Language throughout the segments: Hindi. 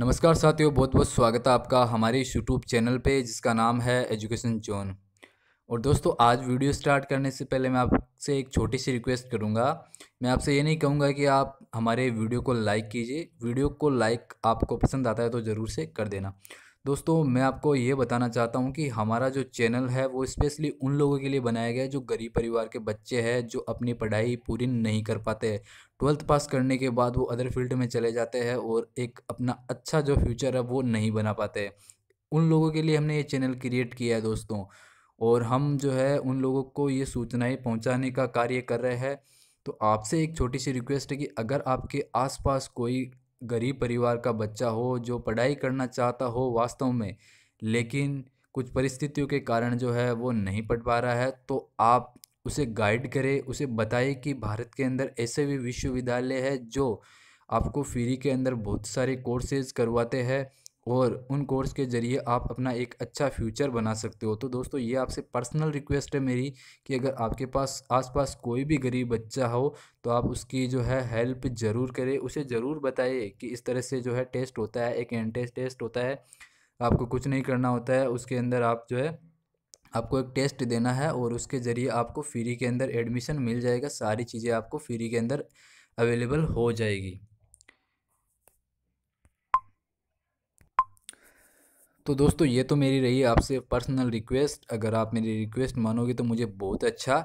नमस्कार साथियों बहुत बहुत स्वागत है आपका हमारे इस यूट्यूब चैनल पे जिसका नाम है एजुकेशन जोन और दोस्तों आज वीडियो स्टार्ट करने से पहले मैं आपसे एक छोटी सी रिक्वेस्ट करूँगा मैं आपसे ये नहीं कहूँगा कि आप हमारे वीडियो को लाइक कीजिए वीडियो को लाइक आपको पसंद आता है तो ज़रूर से कर देना दोस्तों मैं आपको ये बताना चाहता हूँ कि हमारा जो चैनल है वो स्पेशली उन लोगों के लिए बनाया गया है जो गरीब परिवार के बच्चे हैं जो अपनी पढ़ाई पूरी नहीं कर पाते हैं ट्वेल्थ पास करने के बाद वो अदर फील्ड में चले जाते हैं और एक अपना अच्छा जो फ्यूचर है वो नहीं बना पाते उन लोगों के लिए हमने ये चैनल क्रिएट किया है दोस्तों और हम जो है उन लोगों को ये सूचनाएँ पहुँचाने का कार्य कर रहे हैं तो आपसे एक छोटी सी रिक्वेस्ट है कि अगर आपके आसपास कोई गरीब परिवार का बच्चा हो जो पढ़ाई करना चाहता हो वास्तव में लेकिन कुछ परिस्थितियों के कारण जो है वो नहीं पढ़ पा रहा है तो आप उसे गाइड करें उसे बताएं कि भारत के अंदर ऐसे भी विश्वविद्यालय है जो आपको फ्री के अंदर बहुत सारे कोर्सेज करवाते हैं और उन कोर्स के ज़रिए आप अपना एक अच्छा फ्यूचर बना सकते हो तो दोस्तों ये आपसे पर्सनल रिक्वेस्ट है मेरी कि अगर आपके पास आसपास कोई भी गरीब बच्चा हो तो आप उसकी जो है हेल्प ज़रूर करें उसे ज़रूर बताइए कि इस तरह से जो है टेस्ट होता है एक एंट्रेंस टेस्ट होता है आपको कुछ नहीं करना होता है उसके अंदर आप जो है आपको एक टेस्ट देना है और उसके ज़रिए आपको फ्री के अंदर एडमिशन मिल जाएगा सारी चीज़ें आपको फ्री के अंदर अवेलेबल हो जाएगी तो दोस्तों ये तो मेरी रही आपसे पर्सनल रिक्वेस्ट अगर आप मेरी रिक्वेस्ट मानोगे तो मुझे बहुत अच्छा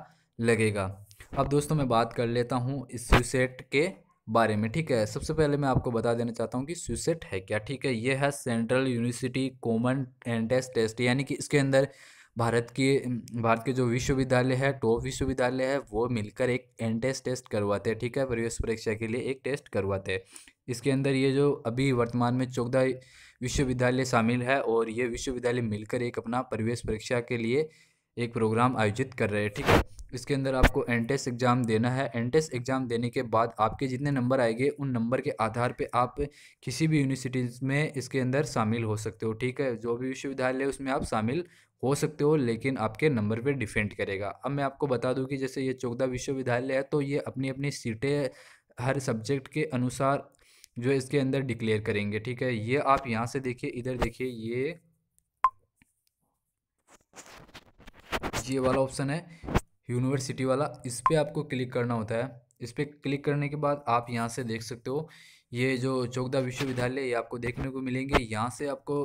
लगेगा अब दोस्तों मैं बात कर लेता हूँ इस स्विसेट के बारे में ठीक है सबसे पहले मैं आपको बता देना चाहता हूँ कि स्विसेट है क्या ठीक है ये है central university common entrance test यानी कि इसके अंदर भारत के भारत के जो विश्वविद्यालय है टॉप विश्वविद्यालय है वो मिलकर एक एंट्रेंस टेस्ट e करवाते हैं ठीक है प्रवेश परीक्षा के लिए एक टेस्ट करवाते हैं इसके अंदर ये जो अभी वर्तमान में चौदह विश्वविद्यालय शामिल है और ये विश्वविद्यालय मिलकर एक अपना प्रवेश परीक्षा के लिए एक प्रोग्राम आयोजित कर रहे हैं ठीक है इसके अंदर आपको एंट्रेंस एग्ज़ाम e देना है एंट्रेंस एग्ज़ाम e देने के बाद आपके जितने नंबर आएंगे उन नंबर के आधार पे आप किसी भी यूनिवर्सिटीज़ में इसके अंदर शामिल हो सकते हो ठीक है जो भी विश्वविद्यालय है उसमें आप शामिल हो सकते हो लेकिन आपके नंबर पे डिपेंड करेगा अब मैं आपको बता दूं कि जैसे ये चौकदा विश्वविद्यालय है तो ये अपनी अपनी सीटें हर सब्जेक्ट के अनुसार जो इसके अंदर डिक्लेयर करेंगे ठीक है ये आप यहाँ से देखिए इधर देखिए ये ये वाला ऑप्शन है यूनिवर्सिटी वाला इस पर आपको क्लिक करना होता है इस पर क्लिक करने के बाद आप यहाँ से देख सकते हो ये जो चौकदा विश्वविद्यालय ये आपको देखने को मिलेंगे यहाँ से आपको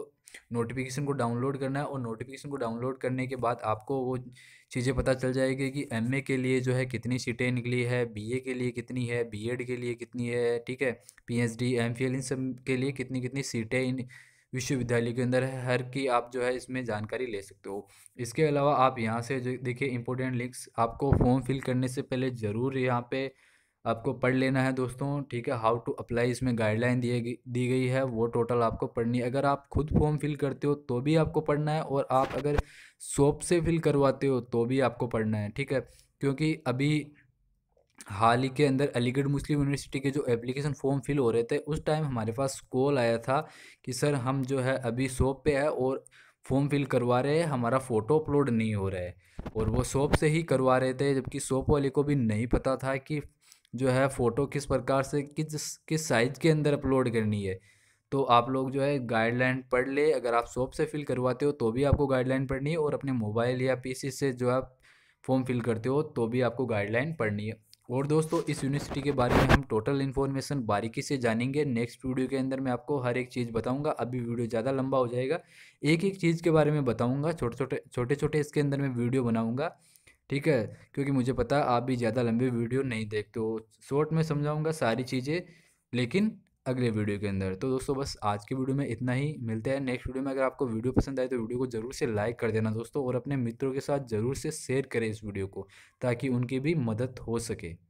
नोटिफिकेशन को डाउनलोड करना है और नोटिफिकेशन को डाउनलोड करने के बाद आपको वो चीज़ें पता चल जाएगी कि एम के लिए जो है कितनी सीटें निकली है बी के लिए कितनी है बी के लिए कितनी है ठीक है पीएचडी एमफिल इन सब के लिए कितनी कितनी सीटें इन विश्वविद्यालय के अंदर है हर की आप जो है इसमें जानकारी ले सकते हो इसके अलावा आप यहाँ से जो देखिए इंपॉर्टेंट लिंक्स आपको फॉर्म फिल करने से पहले ज़रूर यहाँ पे आपको पढ़ लेना है दोस्तों ठीक है हाउ टू अप्लाई इसमें गाइडलाइन दिए दी गई है वो टोटल आपको पढ़नी है अगर आप खुद फॉर्म फिल करते हो तो भी आपको पढ़ना है और आप अगर शॉप से फिल करवाते हो तो भी आपको पढ़ना है ठीक है क्योंकि अभी हाल ही के अंदर अलीगढ़ मुस्लिम यूनिवर्सिटी के जो एप्लीकेशन फॉर्म फिल हो रहे थे उस टाइम हमारे पास कॉल आया था कि सर हम जो है अभी शॉप पे है और फॉर्म फिल करवा रहे हैं हमारा फ़ोटो अपलोड नहीं हो रहा है और वो शॉप से ही करवा रहे थे जबकि शॉप वाले को भी नहीं पता था कि जो है फ़ोटो किस प्रकार से किस किस साइज़ के अंदर अपलोड करनी है तो आप लोग जो है गाइडलाइन पढ़ ले अगर आप शॉप से फिल करवाते हो तो भी आपको गाइडलाइन पढ़नी है और अपने मोबाइल या पीसी से जो आप फॉर्म फिल करते हो तो भी आपको गाइडलाइन पढ़नी है और दोस्तों इस यूनिवर्सिटी के बारे में हम टोटल इन्फॉर्मेशन बारीकी से जानेंगे नेक्स्ट वीडियो के अंदर मैं आपको हर एक चीज़ बताऊंगा अभी वीडियो ज़्यादा लंबा हो जाएगा एक एक चीज़ के बारे में बताऊंगा छोटे छोटे छोटे छोटे इसके अंदर मैं वीडियो बनाऊंगा ठीक है क्योंकि मुझे पता आप भी ज़्यादा लंबी वीडियो नहीं देखते हो शॉर्ट में समझाऊँगा सारी चीज़ें लेकिन अगले वीडियो के अंदर तो दोस्तों बस आज के वीडियो में इतना ही मिलते हैं नेक्स्ट वीडियो में अगर आपको वीडियो पसंद आए तो वीडियो को ज़रूर से लाइक कर देना दोस्तों और अपने मित्रों के साथ ज़रूर से शेयर करें इस वीडियो को ताकि उनकी भी मदद हो सके